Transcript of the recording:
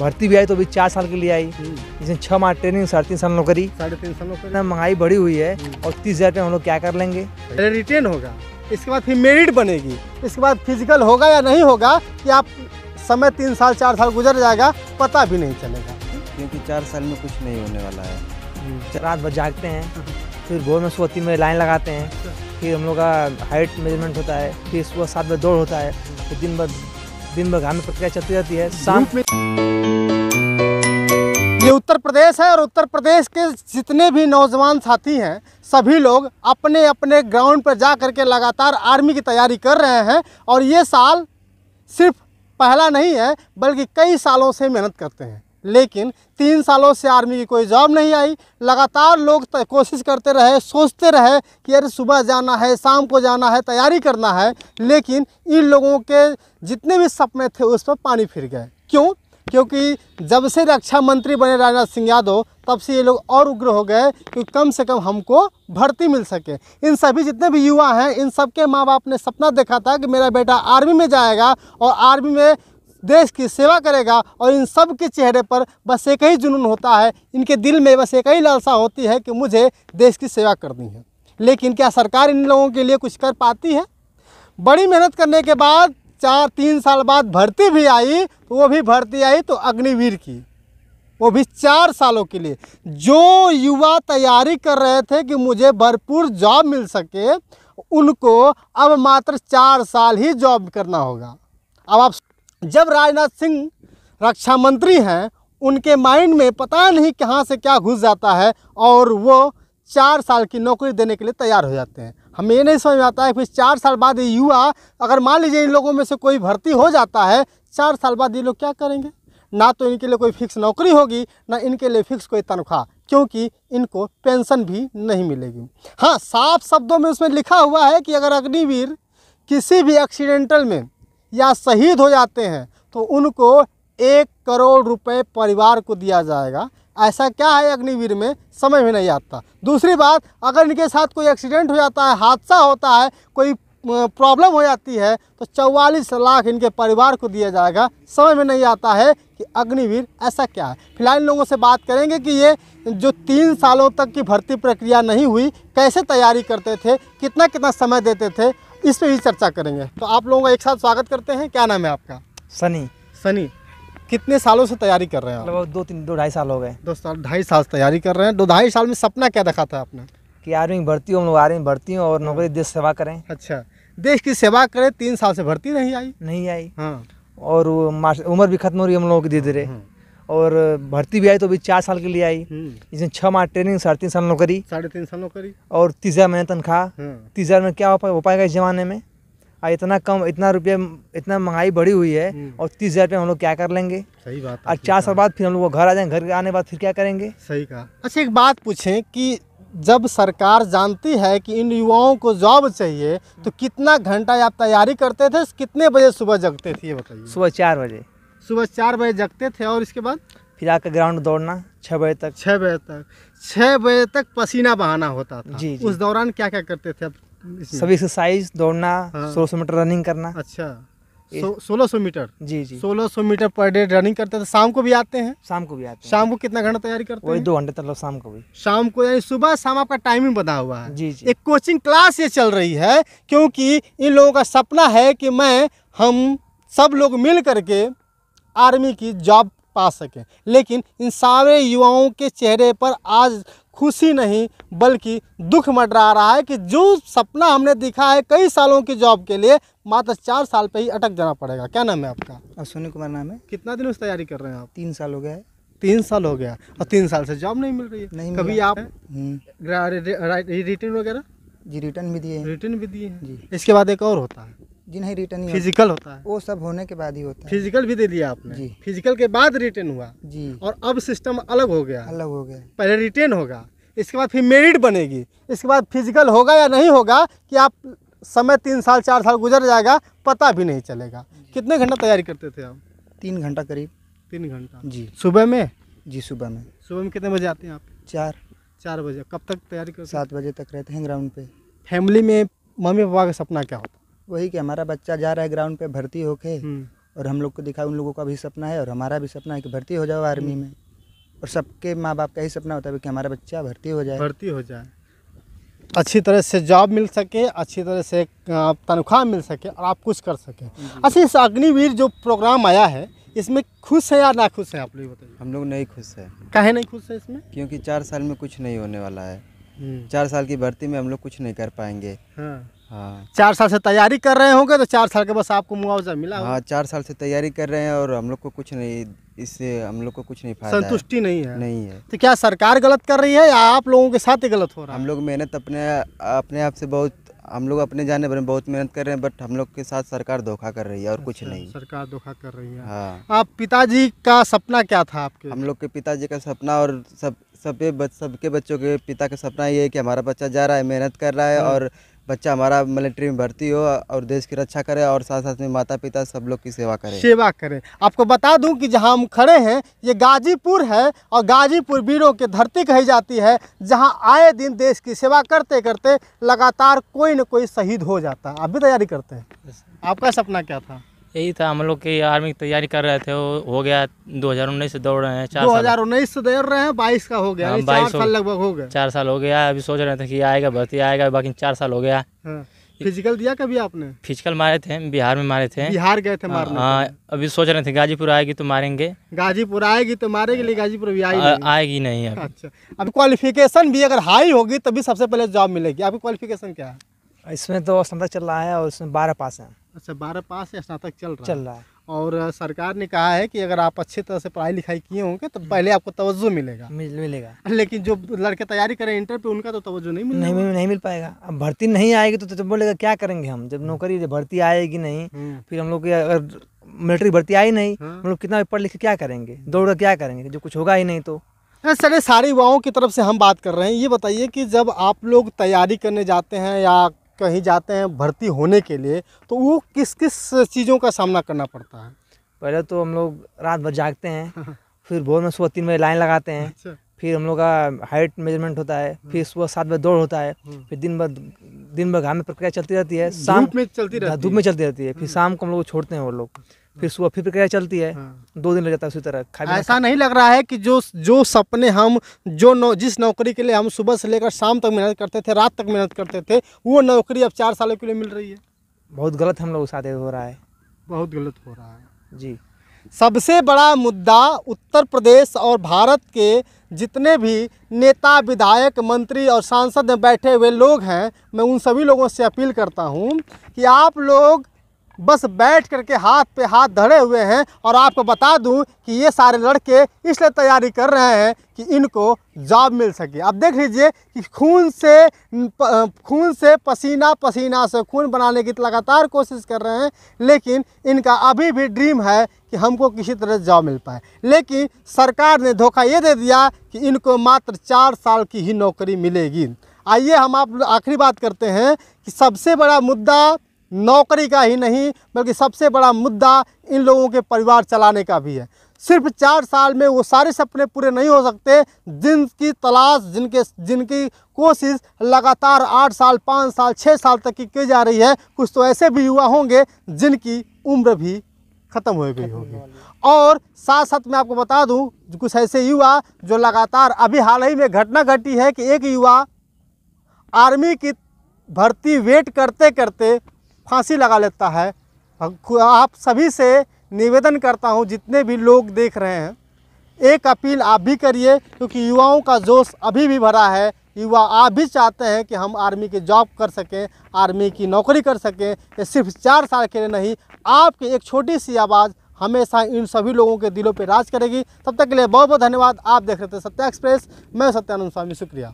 भर्ती भी आई तो अभी चार साल के लिए आई हम्म। जिसने छह माह ट्रेनिंग साढ़े तीन साल नौकरी साढ़े तीन साल नौकरी महंगाई बढ़ी हुई है हम्म। और तीस हज़ार हम लोग क्या कर लेंगे रिटेन होगा इसके बाद फिर मेरिट बनेगी इसके बाद फिजिकल होगा या नहीं होगा कि आप समय तीन साल चार साल गुजर जाएगा पता भी नहीं चलेगा क्योंकि चार साल में कुछ नहीं होने वाला है हम्म। रात भर जागते हैं फिर भोर में सुबह तीन बजे लाइन लगाते हैं अच्छा। फिर हम लोग का हाइट मेजरमेंट होता है फिर सुबह सात बजे दौड़ होता है फिर दिन भर दिन भर में प्रक्रिया चलती रहती है शाम में ये उत्तर प्रदेश है और उत्तर प्रदेश के जितने भी नौजवान साथी हैं सभी लोग अपने अपने ग्राउंड पर जा करके लगातार आर्मी की तैयारी कर रहे हैं और ये साल सिर्फ पहला नहीं है बल्कि कई सालों से मेहनत करते हैं लेकिन तीन सालों से आर्मी की कोई जॉब नहीं आई लगातार लोग कोशिश करते रहे सोचते रहे कि अरे सुबह जाना है शाम को जाना है तैयारी करना है लेकिन इन लोगों के जितने भी सपने थे उस पर पानी फिर गए क्यों क्योंकि जब से रक्षा मंत्री बने राजनाथ सिंह यादव तब से ये लोग और उग्र हो गए कि कम से कम हमको भर्ती मिल सके इन सभी जितने भी युवा हैं इन सब के माँ बाप ने सपना देखा था कि मेरा बेटा आर्मी में जाएगा और आर्मी में देश की सेवा करेगा और इन सब के चेहरे पर बस एक ही जुनून होता है इनके दिल में बस एक ही लालसा होती है कि मुझे देश की सेवा करनी है लेकिन क्या सरकार इन लोगों के लिए कुछ कर पाती है बड़ी मेहनत करने के बाद चार तीन साल बाद भर्ती भी आई तो वो भी भर्ती आई तो अग्निवीर की वो भी चार सालों के लिए जो युवा तैयारी कर रहे थे कि मुझे भरपूर जॉब मिल सके उनको अब मात्र चार साल ही जॉब करना होगा अब आप जब राजनाथ सिंह रक्षा मंत्री हैं उनके माइंड में पता नहीं कहाँ से क्या घुस जाता है और वो चार साल की नौकरी देने के लिए तैयार हो जाते हैं हमें ये नहीं समझ में आता है फिर चार साल बाद ये युवा अगर मान लीजिए इन लोगों में से कोई भर्ती हो जाता है चार साल बाद ये लोग क्या करेंगे ना तो इनके लिए कोई फिक्स नौकरी होगी ना इनके लिए फिक्स कोई तनख्वाह क्योंकि इनको पेंशन भी नहीं मिलेगी हाँ साफ शब्दों में उसमें लिखा हुआ है कि अगर अग्निवीर किसी भी एक्सीडेंटल में या शहीद हो जाते हैं तो उनको एक करोड़ रुपए परिवार को दिया जाएगा ऐसा क्या है अग्निवीर में समझ में नहीं आता दूसरी बात अगर इनके साथ कोई एक्सीडेंट हो जाता है हादसा होता है कोई प्रॉब्लम हो जाती है तो 44 लाख इनके परिवार को दिया जाएगा समझ में नहीं आता है कि अग्निवीर ऐसा क्या है फिलहाल इन लोगों से बात करेंगे कि ये जो तीन सालों तक की भर्ती प्रक्रिया नहीं हुई कैसे तैयारी करते थे कितना कितना समय देते थे इस पर भी चर्चा करेंगे तो आप लोगों का एक साथ स्वागत करते हैं क्या नाम है आपका सनी सनी कितने सालों से तैयारी कर रहे हैं आप दो तीन दो ढाई साल हो गए दो साल ढाई साल से तैयारी कर रहे हैं दो ढाई साल में सपना क्या देखा था आपने कि आर्मी भर्ती हो हम लोग आर्मी भर्ती हूँ और नौकरी देश सेवा करें अच्छा देश की सेवा करें तीन साल से भर्ती नहीं आई नहीं आई हाँ और उम्र भी खत्म हो रही है हम लोगों की धीरे धीरे हम्म। और भर्ती भी आई तो अभी चार साल के लिए आई हम्म। इसमें छह माह ट्रेनिंग साढ़े तीन साल नौकरी साढ़े तीन साल नौकरी और तीस हज़ार महीने तनख्वाह तीस हज़ार में क्या हो पाएगा हो पाएगा इस ज़माने में आ इतना कम इतना रुपया इतना महंगाई बढ़ी हुई है हम्म। और तीस हज़ार हम लोग क्या कर लेंगे सही बात और चार साल बाद फिर हम लोग घर आ जाएंगे घर आने के बाद फिर क्या करेंगे सही कहा अच्छा एक बात पूछें कि जब सरकार जानती है कि इन युवाओं को जॉब चाहिए तो कितना घंटा आप तैयारी करते थे कितने बजे सुबह जगते थे ये बताइए सुबह चार बजे सुबह चार बजे जगते थे और इसके बाद फिर आकर ग्राउंड दौड़ना छः बजे तक छः बजे तक छः बजे तक पसीना बहाना होता था जी, जी। उस दौरान क्या क्या करते थे आप सभी एक्सरसाइज दौड़ना हाँ। सौ सौ मीटर रनिंग करना अच्छा सोलह सौ मीटर जी जी सोलह सौ मीटर पर डे रनिंग करते थे तो शाम को भी आते हैं शाम को भी आते हैं शाम को कितना घंटा तैयारी करते हैं दो घंटे तक मतलब शाम को भी शाम को यानी सुबह शाम आपका टाइमिंग बना हुआ है जी जी एक कोचिंग क्लास ये चल रही है क्योंकि इन लोगों का सपना है कि मैं हम सब लोग मिल करके आर्मी की जॉब पा सकें लेकिन इन सारे युवाओं के चेहरे पर आज खुशी नहीं बल्कि दुख मंडरा रहा है कि जो सपना हमने दिखा है कई सालों की जॉब के लिए मात्र चार साल पे ही अटक जाना पड़ेगा क्या नाम है आपका अश्विनी कुमार नाम है कितना दिन से तैयारी कर रहे हैं आप तीन साल हो गया है तीन साल हो गया और तीन साल से जॉब नहीं मिल रही है नहीं कभी आप रिटर्न हम्म। वगैरह जी रिटर्न भी दिए रिटर्न भी दिए हैं जी इसके बाद एक और होता है जिन्हें रिटर्न फिजिकल होता है वो सब होने के बाद ही होता है फिजिकल भी दे दिया आपने जी फिजिकल के बाद रिटर्न हुआ जी और अब सिस्टम अलग हो गया अलग हो गया पहले रिटर्न होगा इसके बाद फिर मेरिट बनेगी इसके बाद फिजिकल होगा या नहीं होगा कि आप समय तीन साल चार साल गुजर जाएगा पता भी नहीं चलेगा कितने घंटा तैयारी करते थे आप तीन घंटा करीब तीन घंटा जी सुबह में जी सुबह में सुबह में कितने बजे आते हैं आप चार चार बजे कब तक तैयारी करते सात बजे तक रहते हैं ग्राउंड पे फैमिली में मम्मी पापा का सपना क्या होता है वही कि हमारा बच्चा जा रहा है ग्राउंड पे भर्ती होके हम्म। और हम लोग को दिखा उन लोगों का भी सपना है और हमारा भी सपना है कि भर्ती हो जाओ आर्मी हम्म। में और सबके माँ बाप का ही सपना होता है कि हमारा बच्चा भर्ती हो जाए भर्ती हो जाए अच्छी तरह से जॉब मिल सके अच्छी तरह से तनख्वाह मिल सके और आप कुछ कर सके अच्छा इस अग्निवीर जो प्रोग्राम आया है इसमें खुश है या ना खुश है आप लोग बताइए हम लोग नहीं खुश है कहे नहीं खुश है इसमें क्योंकि चार साल में कुछ नहीं होने वाला है हम्म। चार साल की भर्ती में हम लोग कुछ नहीं कर पाएंगे हाँ। हाँ चार साल से तैयारी कर रहे होंगे तो चार साल के बस आपको मुआवजा मिला हाँ चार साल से तैयारी कर रहे हैं और हम लोग को कुछ नहीं इससे हम लोग को कुछ नहीं फायदा संतुष्टि नहीं है नहीं है तो क्या सरकार गलत कर रही है या आप लोगों के साथ ही गलत हो रहा है हम लोग मेहनत अपने अपने आप से बहुत हम लोग अपने जाने पर बहुत मेहनत कर रहे हैं बट हम लोग के साथ सरकार धोखा कर रही है और कुछ अच्छा, नहीं सरकार धोखा कर रही है हाँ आप पिताजी का सपना क्या था आपके हम लोग के पिताजी का सपना और सब सबके सबके बच्चों के पिता का सपना ये है कि हमारा बच्चा जा रहा है मेहनत कर रहा है हाँ। और बच्चा हमारा मिलिट्री में भर्ती हो और देश की रक्षा करे और साथ साथ में माता पिता सब लोग की सेवा करें सेवा करें आपको बता दूं कि जहां हम खड़े हैं ये गाजीपुर है और गाजीपुर वीरों की धरती कही जाती है जहां आए दिन देश की सेवा करते करते लगातार कोई ना कोई शहीद हो जाता है आप भी तैयारी करते हैं आपका सपना क्या था यही था हम लोग की आर्मी की तैयारी कर रहे थे वो हो गया दो हजार उन्नीस से दौड़ रहे हैं चार दो हजार उन्नीस से दौड़ रहे हैं बाईस का हो गया हाँ, बाईस साल लगभग हो गया चार साल हो गया अभी सोच रहे थे कि आएगा भर्ती आएगा बाकी चार साल हो गया हाँ, फिजिकल दिया कभी आपने फिजिकल मारे थे बिहार में मारे थे बिहार गए थे मारने हाँ अभी सोच रहे थे गाजीपुर आएगी तो मारेंगे गाजीपुर आएगी तो मारेंगे लेकिन गाजीपुर भी आएगी आएगी नहीं अच्छा अब क्वालिफिकेशन भी अगर हाई होगी तभी सबसे पहले जॉब मिलेगी आपकी क्वालिफिकेशन क्या है इसमें तो संदा चल रहा है और इसमें बारह पास हैं अच्छा बारह पास या स्नातक चल रहा चल रहा है और सरकार ने कहा है कि अगर आप अच्छे तरह से पढ़ाई लिखाई किए होंगे तो हम्म। पहले आपको तवज्जो मिलेगा मिल, मिलेगा लेकिन जो लड़के तैयारी करें इंटर पे उनका तो तवज्जो नहीं मिलेगा नहीं, नहीं मिल पाएगा अब भर्ती नहीं आएगी तो, तो बोलेगा क्या करेंगे हम जब हम्म। नौकरी जब भर्ती आएगी नहीं हम्म। फिर हम लोग अगर मिलिट्री भर्ती आई नहीं हाँ। हम लोग कितना पढ़ लिख क्या करेंगे दौड़ क्या करेंगे जो कुछ होगा ही नहीं तो सर सारे युवाओं की तरफ से हम बात कर रहे हैं ये बताइए कि जब आप लोग तैयारी करने जाते हैं या कहीं जाते हैं भर्ती होने के लिए तो वो किस किस चीज़ों का सामना करना पड़ता है पहले तो हम लोग रात भर जागते हैं फिर भोर में सुबह तीन बजे लाइन लगाते हैं अच्छा। फिर हम लोग का हाइट मेजरमेंट होता है हम्म। फिर सुबह सात बजे दौड़ होता है हम्म। फिर दिन भर दिन भर घाम में प्रक्रिया चलती रहती है शाम में चलती रहती है धूप में चलती रहती है फिर हम्म। शाम को हम लोग छोड़ते हैं वो लोग फिर सुबह फिर प्रक्रिया चलती है हाँ। दो दिन लग जाता है उसी तरह खाने ऐसा नहीं लग रहा है कि जो जो सपने हम जो नौ, जिस नौकरी के लिए हम सुबह से लेकर शाम तक मेहनत करते थे रात तक मेहनत करते थे वो नौकरी अब चार सालों के लिए मिल रही है बहुत गलत हम लोग साथ हो रहा है बहुत गलत हो रहा है जी सबसे बड़ा मुद्दा उत्तर प्रदेश और भारत के जितने भी नेता विधायक मंत्री और सांसद में बैठे हुए लोग हैं मैं उन सभी लोगों से अपील करता हूं कि आप लोग बस बैठ करके हाथ पे हाथ धरे हुए हैं और आपको बता दूं कि ये सारे लड़के इसलिए तैयारी कर रहे हैं कि इनको जॉब मिल सके अब देख लीजिए कि खून से खून से पसीना पसीना से खून बनाने की लगातार कोशिश कर रहे हैं लेकिन इनका अभी भी ड्रीम है कि हमको किसी तरह जॉब मिल पाए लेकिन सरकार ने धोखा ये दे दिया कि इनको मात्र चार साल की ही नौकरी मिलेगी आइए हम आप आखिरी बात करते हैं कि सबसे बड़ा मुद्दा नौकरी का ही नहीं बल्कि सबसे बड़ा मुद्दा इन लोगों के परिवार चलाने का भी है सिर्फ चार साल में वो सारे सपने पूरे नहीं हो सकते जिनकी तलाश जिनके जिनकी कोशिश लगातार आठ साल पाँच साल छः साल तक की की जा रही है कुछ तो ऐसे भी युवा होंगे जिनकी उम्र भी ख़त्म हो गई होगी और साथ साथ मैं आपको बता दूं कुछ ऐसे युवा जो लगातार अभी हाल ही में घटना घटी है कि एक युवा आर्मी की भर्ती वेट करते करते फांसी लगा लेता है आप सभी से निवेदन करता हूँ जितने भी लोग देख रहे हैं एक अपील आप भी करिए क्योंकि युवाओं का जोश अभी भी भरा है युवा आप भी चाहते हैं कि हम आर्मी की जॉब कर सकें आर्मी की नौकरी कर सकें ये सिर्फ चार साल के लिए नहीं आपकी एक छोटी सी आवाज़ हमेशा इन सभी लोगों के दिलों पर राज करेगी तब तक के लिए बहुत बहुत धन्यवाद आप देख रहे थे सत्या एक्सप्रेस मैं सत्यानंद स्वामी शुक्रिया